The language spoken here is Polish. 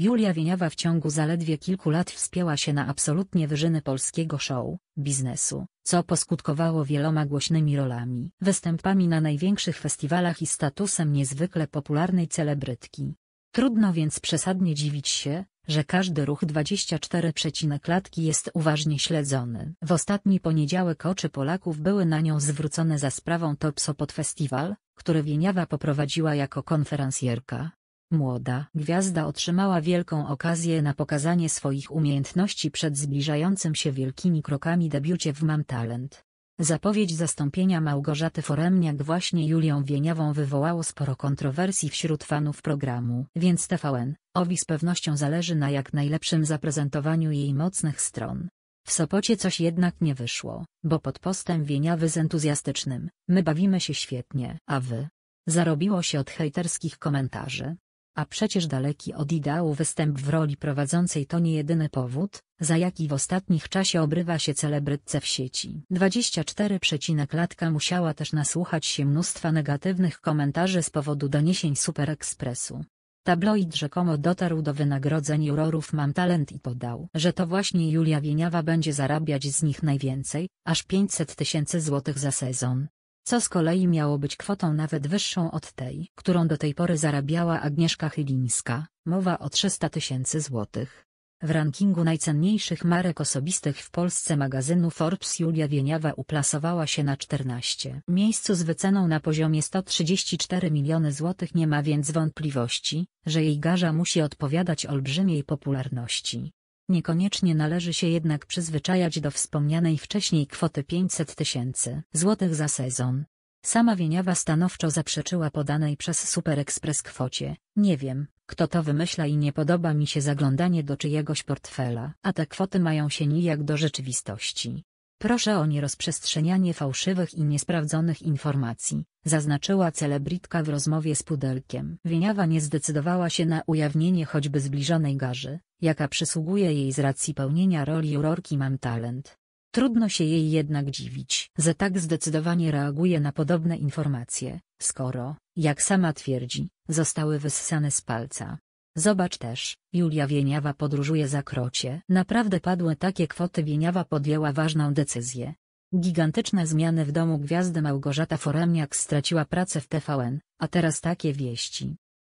Julia Wieniawa w ciągu zaledwie kilku lat wspięła się na absolutnie wyżyny polskiego show, biznesu, co poskutkowało wieloma głośnymi rolami, występami na największych festiwalach i statusem niezwykle popularnej celebrytki. Trudno więc przesadnie dziwić się, że każdy ruch 24 latki jest uważnie śledzony. W ostatni poniedziałek oczy Polaków były na nią zwrócone za sprawą Topso pod festiwal, który Wieniawa poprowadziła jako konferencjerka. Młoda gwiazda otrzymała wielką okazję na pokazanie swoich umiejętności przed zbliżającym się wielkimi krokami debiucie w Mam Talent. Zapowiedź zastąpienia Małgorzaty Foremniak właśnie Julią Wieniawą wywołało sporo kontrowersji wśród fanów programu, więc TVN, Owi z pewnością zależy na jak najlepszym zaprezentowaniu jej mocnych stron. W Sopocie coś jednak nie wyszło, bo pod postem Wieniawy z entuzjastycznym, my bawimy się świetnie, a wy? Zarobiło się od hejterskich komentarzy. A przecież daleki od ideału występ w roli prowadzącej to nie jedyny powód, za jaki w ostatnich czasie obrywa się celebrytce w sieci. 24 latka musiała też nasłuchać się mnóstwa negatywnych komentarzy z powodu doniesień Super Expressu. Tabloid rzekomo dotarł do wynagrodzeń jurorów Mam Talent i podał, że to właśnie Julia Wieniawa będzie zarabiać z nich najwięcej, aż 500 tysięcy złotych za sezon, co z kolei miało być kwotą nawet wyższą od tej, którą do tej pory zarabiała Agnieszka Chylińska, mowa o 300 tysięcy złotych. W rankingu najcenniejszych marek osobistych w Polsce magazynu Forbes Julia Wieniawa uplasowała się na 14 miejscu z wyceną na poziomie 134 miliony złotych nie ma więc wątpliwości, że jej garza musi odpowiadać olbrzymiej popularności. Niekoniecznie należy się jednak przyzwyczajać do wspomnianej wcześniej kwoty 500 tysięcy złotych za sezon. Sama Wieniawa stanowczo zaprzeczyła podanej przez SuperExpress kwocie. Nie wiem, kto to wymyśla i nie podoba mi się zaglądanie do czyjegoś portfela, a te kwoty mają się nijak do rzeczywistości. Proszę o nierozprzestrzenianie fałszywych i niesprawdzonych informacji, zaznaczyła celebritka w rozmowie z Pudelkiem. Wieniawa nie zdecydowała się na ujawnienie choćby zbliżonej garzy, jaka przysługuje jej z racji pełnienia roli jurorki Mam Talent. Trudno się jej jednak dziwić, że tak zdecydowanie reaguje na podobne informacje, skoro, jak sama twierdzi, zostały wyssane z palca. Zobacz też, Julia Wieniawa podróżuje za krocie. Naprawdę padły takie kwoty Wieniawa podjęła ważną decyzję. Gigantyczne zmiany w domu gwiazdy Małgorzata Foremniak straciła pracę w TVN, a teraz takie wieści.